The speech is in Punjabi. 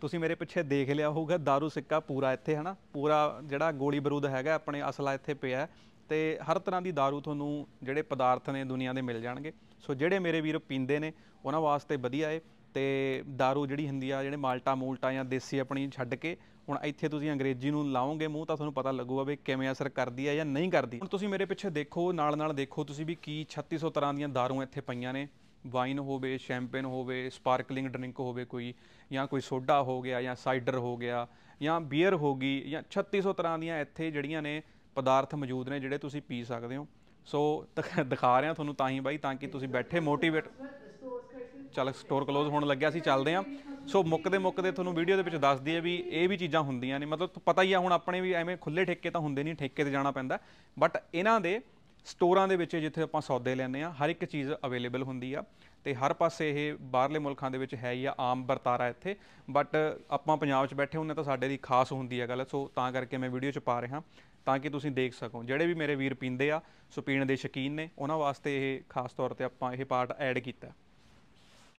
ਤੁਸੀਂ ਮੇਰੇ ਪਿੱਛੇ ਦੇਖ ਲਿਆ ਹੋਊਗਾ दारू ਸਿੱਕਾ ਪੂਰਾ ਇੱਥੇ ਹਨਾ ਪੂਰਾ ਜਿਹੜਾ ਗੋਲੀ ਬਰੂਦ ਹੈਗਾ ਆਪਣੇ ਅਸਲਾ ਇੱਥੇ ਪਿਆ ਤੇ ਹਰ ਤਰ੍ਹਾਂ ਦੀ दारू ਤੁਹਾਨੂੰ ਜਿਹੜੇ ਪਦਾਰਥ ਨੇ ਦੁਨੀਆ ਦੇ ਮਿਲ ਜਾਣਗੇ ਸੋ ਜਿਹੜੇ ਮੇਰੇ ਵੀਰ ਪੀਂਦੇ ਨੇ ਉਹਨਾਂ ਵਾਸਤੇ ਵਧੀਆ ਏ ਤੇ दारू ਜਿਹੜੀ ਹੁੰਦੀ ਆ ਜਿਹੜੇ ਮਾਲਟਾ ਮੂਲਟਾ ਜਾਂ ਦੇਸੀ ਆਪਣੀ ਛੱਡ ਕੇ ਹੁਣ ਇੱਥੇ ਤੁਸੀਂ ਅੰਗਰੇਜ਼ੀ ਨੂੰ ਲਾਓਗੇ ਮੂੰਹ ਤਾਂ ਤੁਹਾਨੂੰ ਪਤਾ ਲੱਗੂਗਾ ਵੀ ਕਿਵੇਂ ਅਸਰ ਕਰਦੀ ਆ ਜਾਂ ਨਹੀਂ ਕਰਦੀ ਹੁਣ ਤੁਸੀਂ ਮੇਰੇ ਪਿੱਛੇ ਦੇਖੋ ਨਾਲ ਨਾਲ ਦੇਖੋ ਤੁਸੀਂ ਵੀ ਕੀ 3600 ਤਰ੍ਹਾਂ ਦੀਆਂ ਦਾਰੂਆਂ ਇੱਥੇ ਪਈਆਂ ਨੇ ਵਾਈਨ ਹੋਵੇ ਸ਼ੈਂਪੇਨ ਹੋਵੇ ਸਪਾਰਕਲਿੰਗ ਡਰਿੰਕ ਹੋਵੇ ਕੋਈ ਜਾਂ ਕੋਈ ਸੋਡਾ ਹੋ ਗਿਆ ਜਾਂ ਸਾਈਡਰ ਹੋ ਗਿਆ ਜਾਂ ਬੀਅਰ ਹੋ ਗਈ ਜਾਂ 3600 ਤਰ੍ਹਾਂ ਦੀਆਂ ਇੱਥੇ ਜਿਹੜੀਆਂ ਨੇ ਪਦਾਰਥ ਮੌਜੂਦ ਨੇ ਜਿਹੜੇ ਤੁਸੀਂ ਪੀ ਸਕਦੇ ਹੋ ਸੋ ਦਿਖਾ ਰਿਹਾ ਤੁਹਾਨੂੰ ਤਾਂ ਹੀ ਬਾਈ ਤਾਂ ਕਿ ਤੁਸੀਂ ਬੈਠੇ ਮੋਟੀਵੇਟ ਚੱਲ ਸਟੋਰ ক্লোਜ਼ ਹੋਣ ਲੱਗਿਆ ਸੀ ਚੱਲਦੇ ਆ ਸੋ ਮੁੱਕਦੇ ਮੁੱਕਦੇ ਤੁਹਾਨੂੰ ਵੀਡੀਓ ਦੇ ਵਿੱਚ ਦੱਸ ਦਈਏ ਵੀ ਇਹ ਵੀ ਚੀਜ਼ਾਂ ਹੁੰਦੀਆਂ ਨੇ ਮਤਲਬ ਪਤਾ ਹੀ ਆ ਹੁਣ ਆਪਣੇ ਵੀ ਐਵੇਂ ਖੁੱਲੇ ਠੇਕੇ ਤਾਂ ਹੁੰਦੇ ਨਹੀਂ ਠੇਕੇ ਤੇ ਜਾਣਾ ਪੈਂਦਾ ਬਟ ਇਹਨਾਂ ਦੇ ਸਟੋਰਾਂ ਦੇ ਵਿੱਚ ਜਿੱਥੇ ਆਪਾਂ ਸੌਦੇ ਲੈਂਦੇ ਆ ਹਰ ਇੱਕ ਚੀਜ਼ ਅਵੇਲੇਬਲ ਹੁੰਦੀ ਆ ਤੇ ਹਰ ਪਾਸੇ ਇਹ ਬਾਹਰਲੇ ਮੁਲਕਾਂ ਦੇ ਵਿੱਚ ਹੈ ਹੀ ਆ ਆਮ ਵਰਤਾਰਾ ਇੱਥੇ ਬਟ ਆਪਾਂ ਪੰਜਾਬ 'ਚ ਬੈਠੇ ਹੁੰਨੇ ਤਾਂ ਸਾਡੇ ਦੀ ਖਾਸ ਹੁੰਦੀ ਆ ਗੱਲ ਸੋ ਤਾਂ ਕਰਕੇ ਮੈਂ ਵੀਡੀਓ 'ਚ ਪਾ ਰਿਹਾ ਤਾਂ ਕਿ ਤੁਸੀਂ ਦੇਖ ਸਕੋ ਜਿਹੜੇ ਵੀ ਮੇਰੇ ਵੀਰ ਪੀਂਦੇ ਆ ਸੋ ਪੀਣ ਦੇ ਸ਼ਕੀਨ ਨੇ ਉਹਨਾਂ ਵਾਸਤੇ ਇਹ ਖਾਸ ਤੌਰ ਤੇ ਆਪਾਂ ਇਹ ਪਾਰਟ ਐਡ ਕੀਤਾ